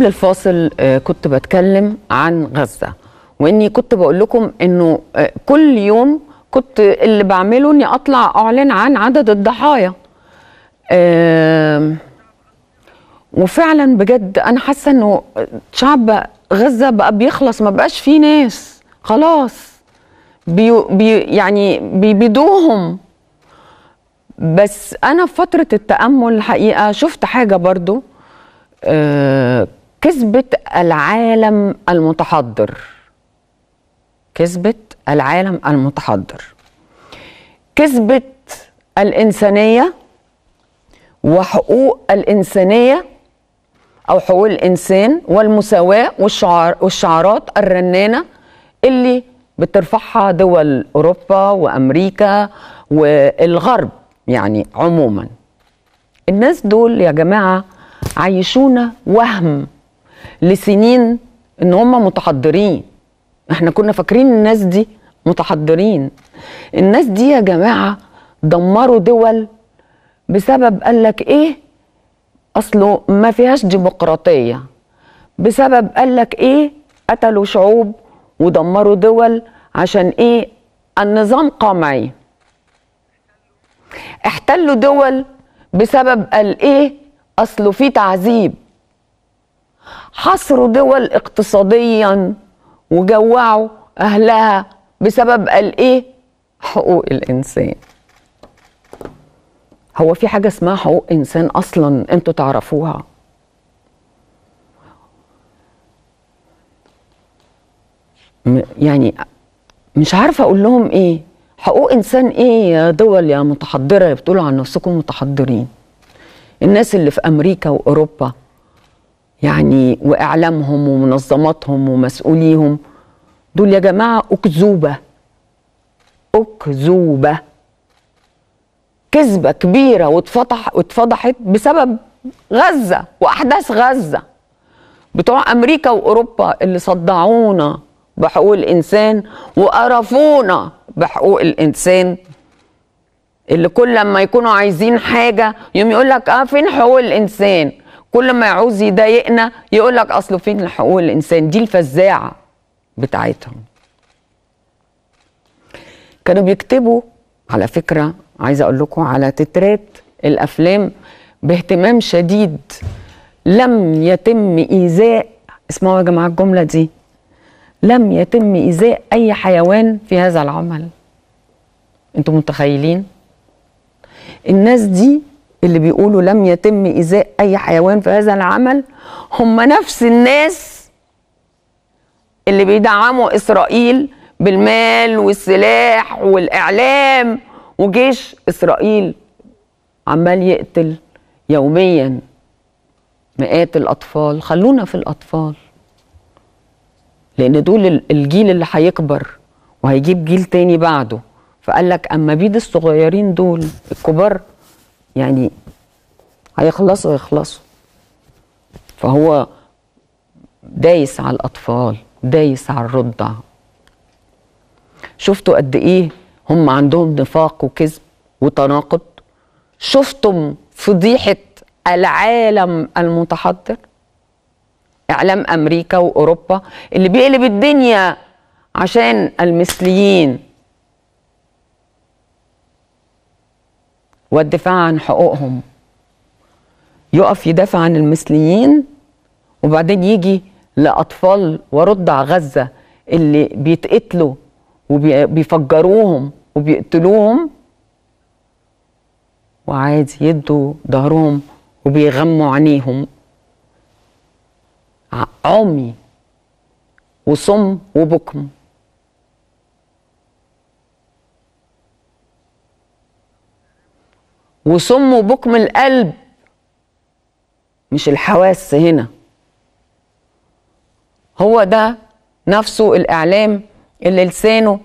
قبل الفاصل آه، كنت بتكلم عن غزه واني كنت بقول لكم انه آه، كل يوم كنت اللي بعمله اني اطلع اعلن عن عدد الضحايا وفعلا بجد انا حاسه انه شعب غزه بقى بيخلص ما بقاش فيه ناس خلاص بي بي يعني بيبيدوهم بس انا في فتره التامل الحقيقه شفت حاجه برضو آه، كذبه العالم المتحضر كذبه العالم المتحضر كذبه الإنسانية وحقوق الإنسانية أو حقوق الإنسان والمساواة والشعار والشعارات الرنانة اللي بترفعها دول أوروبا وأمريكا والغرب يعني عموما الناس دول يا جماعة عيشونا وهم لسنين ان هم متحضرين احنا كنا فاكرين الناس دي متحضرين الناس دي يا جماعه دمروا دول بسبب قال لك ايه اصله ما فيهاش ديمقراطيه بسبب قال لك ايه قتلوا شعوب ودمروا دول عشان ايه النظام قمعي احتلوا دول بسبب قال ايه اصله في تعذيب حصروا دول اقتصاديا وجوعوا أهلها بسبب قال إيه حقوق الإنسان هو في حاجة اسمها حقوق إنسان أصلا أنتوا تعرفوها يعني مش عارفة أقول لهم إيه حقوق إنسان إيه يا دول يا متحضرة بتقولوا عن نفسكم متحضرين الناس اللي في أمريكا وأوروبا يعني واعلامهم ومنظماتهم ومسؤوليهم دول يا جماعه اكذوبه اكذوبه كذبه كبيره واتفضح واتفضحت بسبب غزه واحداث غزه بتوع امريكا واوروبا اللي صدعونا بحقوق الانسان وقرفونا بحقوق الانسان اللي كل لما يكونوا عايزين حاجه يوم يقول لك اه فين حقوق الانسان كل ما يعوز يضايقنا يقول لك اصله فين حقوق الانسان دي الفزاعه بتاعتهم كانوا بيكتبوا على فكره عايزه اقول لكم على تترات الافلام باهتمام شديد لم يتم ايذاء اسمعوا يا جماعه الجمله دي لم يتم ايذاء اي حيوان في هذا العمل انتم متخيلين الناس دي اللي بيقولوا لم يتم إيذاء أي حيوان في هذا العمل هم نفس الناس اللي بيدعموا إسرائيل بالمال والسلاح والإعلام وجيش إسرائيل عمال يقتل يوميا مئات الأطفال خلونا في الأطفال لأن دول الجيل اللي هيكبر وهيجيب جيل تاني بعده فقال لك أما بيد الصغيرين دول الكبار يعني هيخلصوا هيخلصوا فهو دايس على الأطفال دايس على الرضع شفتوا قد إيه هم عندهم نفاق وكذب وتناقض شفتم فضيحة العالم المتحضر إعلام أمريكا وأوروبا اللي بيقلب الدنيا عشان المثليين والدفاع عن حقوقهم يقف يدافع عن المثليين وبعدين يجي لأطفال ورضع غزة اللي بيتقتلوا وبيفجروهم وبيقتلوهم وعادي يدوا ظهرهم وبيغموا عينيهم عمي وصم وبكم وسم وبكم القلب مش الحواس هنا هو ده نفسه الإعلام اللي لسانه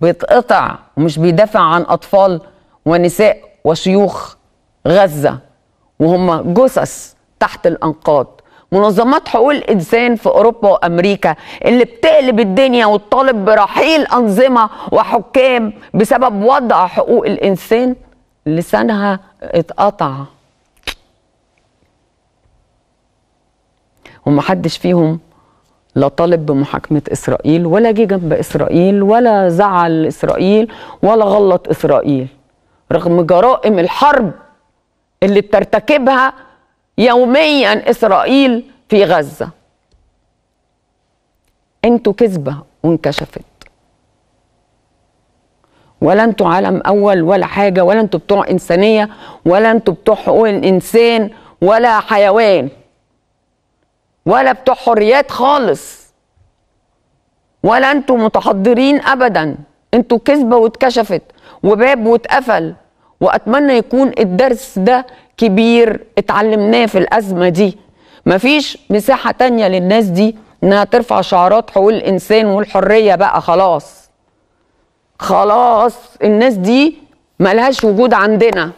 بيتقطع ومش بيدافع عن أطفال ونساء وشيوخ غزة وهم جثث تحت الأنقاض منظمات حقوق الإنسان في أوروبا وأمريكا اللي بتقلب الدنيا وتطالب برحيل أنظمة وحكام بسبب وضع حقوق الإنسان لسانها اتقطع ومحدش فيهم لا طالب بمحاكمة إسرائيل ولا جه جنب إسرائيل ولا زعل إسرائيل ولا غلط إسرائيل رغم جرائم الحرب اللي بترتكبها يوميا إسرائيل في غزة انتوا كذبة وانكشفت ولا انتوا عالم اول ولا حاجه ولا انتوا بتوع انسانيه ولا انتوا بتوع حقوق الانسان ولا حيوان ولا بتوع حريات خالص ولا انتوا متحضرين ابدا انتوا كذبه واتكشفت وباب واتقفل واتمنى يكون الدرس ده كبير اتعلمناه في الازمه دي مفيش مساحه تانية للناس دي انها ترفع شعارات حقوق الانسان والحريه بقى خلاص خلاص الناس دي ملهاش وجود عندنا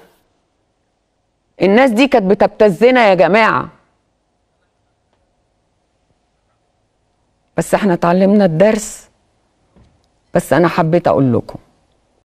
الناس دي كانت بتبتزنا يا جماعه بس احنا اتعلمنا الدرس بس انا حبيت اقول لكم